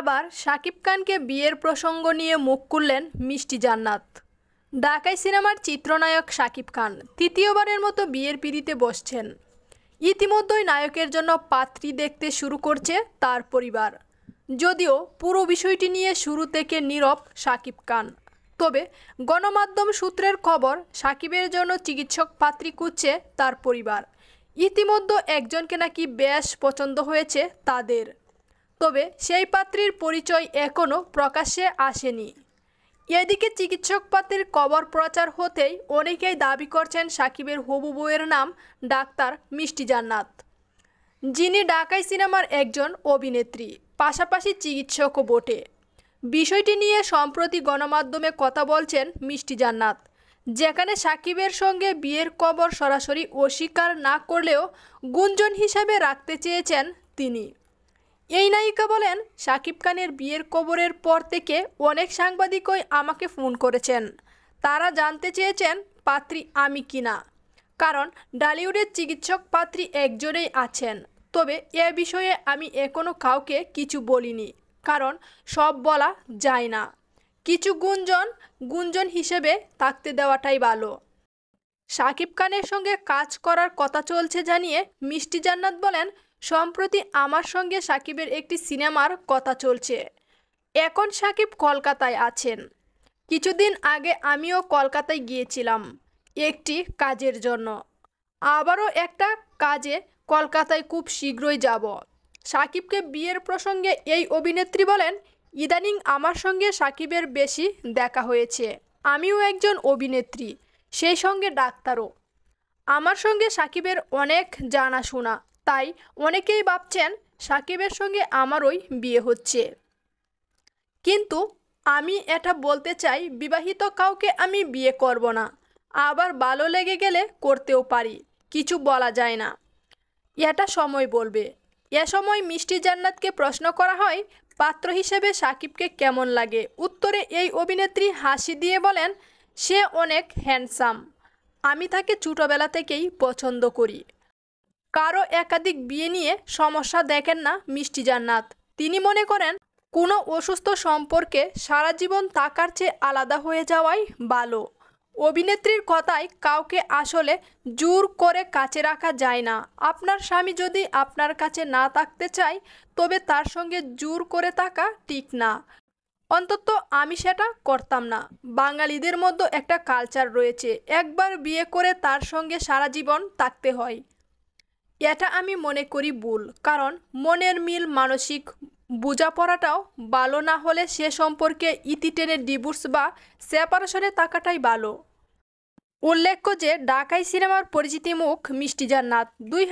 এবার শাকিব খানকে বিয়ের প্রসঙ্গ নিয়ে মুখ খুললেন মিষ্টি জান্নাত ডাকাই সিনেমার চিত্রনায়ক শাকিব খান তৃতীয়বারের মতো বিয়ের পিড়িতে বসছেন ইতিমধ্যেই নায়কের জন্য পাত্রী দেখতে শুরু করছে তার পরিবার যদিও পুরো বিষয়টি নিয়ে শুরু থেকে নীরব শাকিব খান তবে গণমাধ্যম সূত্রের খবর সাকিবের জন্য চিকিৎসক পাত্রী খুঁজছে তার পরিবার ইতিমধ্যে একজনকে নাকি বেশ পছন্দ হয়েছে তাদের তবে সেই পাত্রীর পরিচয় এখনও প্রকাশ্যে আসেনি এদিকে চিকিৎসক পাত্রীর কবর প্রচার হতেই অনেকেই দাবি করছেন সাকিবের হবু বউয়ের নাম ডাক্তার মিষ্টি জান্নাত যিনি ডাকাই সিনেমার একজন অভিনেত্রী পাশাপাশি চিকিৎসকও বটে বিষয়টি নিয়ে সম্প্রতি গণমাধ্যমে কথা বলছেন মিষ্টি জান্নাত যেখানে সাকিবের সঙ্গে বিয়ের কবর সরাসরি অস্বীকার না করলেও গুঞ্জন হিসাবে রাখতে চেয়েছেন তিনি এই নায়িকা বলেন শাকিব খানের বিয়ের কবরের পর থেকে অনেক সাংবাদিকই আমাকে ফোন করেছেন তারা জানতে চেয়েছেন পাত্রী আমি কিনা কারণ ডালিউডের চিকিৎসক পাত্রী একজনেই আছেন তবে এ বিষয়ে আমি এখনও কাউকে কিছু বলিনি কারণ সব বলা যায় না কিছু গুঞ্জন গুঞ্জন হিসেবে থাকতে দেওয়াটাই ভালো শাকিব খানের সঙ্গে কাজ করার কথা চলছে জানিয়ে মিষ্টি জান্নাত বলেন সম্প্রতি আমার সঙ্গে সাকিবের একটি সিনেমার কথা চলছে এখন সাকিব কলকাতায় আছেন কিছুদিন আগে আমিও কলকাতায় গিয়েছিলাম একটি কাজের জন্য আবারও একটা কাজে কলকাতায় খুব শীঘ্রই যাব সাকিবকে বিয়ের প্রসঙ্গে এই অভিনেত্রী বলেন ইদানিং আমার সঙ্গে সাকিবের বেশি দেখা হয়েছে আমিও একজন অভিনেত্রী সেই সঙ্গে ডাক্তারও আমার সঙ্গে সাকিবের অনেক জানাশোনা তাই অনেকেই ভাবছেন সাকিবের সঙ্গে আমারই বিয়ে হচ্ছে কিন্তু আমি এটা বলতে চাই বিবাহিত কাউকে আমি বিয়ে করব না আবার ভালো লেগে গেলে করতেও পারি কিছু বলা যায় না এটা সময় বলবে এ সময় মিষ্টি জান্নাতকে প্রশ্ন করা হয় পাত্র হিসেবে সাকিবকে কেমন লাগে উত্তরে এই অভিনেত্রী হাসি দিয়ে বলেন সে অনেক হ্যান্ডসাম আমি তাকে ছোটোবেলা থেকেই পছন্দ করি কারো একাধিক বিয়ে নিয়ে সমস্যা দেখেন না মিষ্টি জান্নাত তিনি মনে করেন কোনো অসুস্থ সম্পর্কে সারা জীবন তাকার চেয়ে আলাদা হয়ে যাওয়াই ভালো অভিনেত্রীর কথায় কাউকে আসলে জোর করে কাছে রাখা যায় না আপনার স্বামী যদি আপনার কাছে না থাকতে চায় তবে তার সঙ্গে জোর করে থাকা ঠিক না অন্তত আমি সেটা করতাম না বাঙালিদের মধ্যে একটা কালচার রয়েছে একবার বিয়ে করে তার সঙ্গে সারা জীবন থাকতে হয় এটা আমি মনে করি ভুল কারণ মনের মিল মানসিক বোঝাপড়াটাও ভালো না হলে সে সম্পর্কে ইতি টেনে ডিভোর্স বা সেপারেশনে তাকাটাই ভালো উল্লেখ্য যে ডাকাই সিনেমার পরিচিতি মুখ মিষ্টি জান্নাত দুই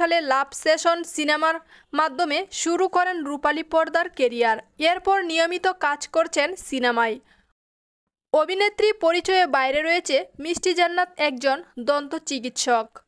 সালে লাভ সেশন সিনেমার মাধ্যমে শুরু করেন রূপালী পর্দার কেরিয়ার এরপর নিয়মিত কাজ করছেন সিনেমায় অভিনেত্রী পরিচয়ে বাইরে রয়েছে মিষ্টি জান্নাত একজন দন্ত চিকিৎসক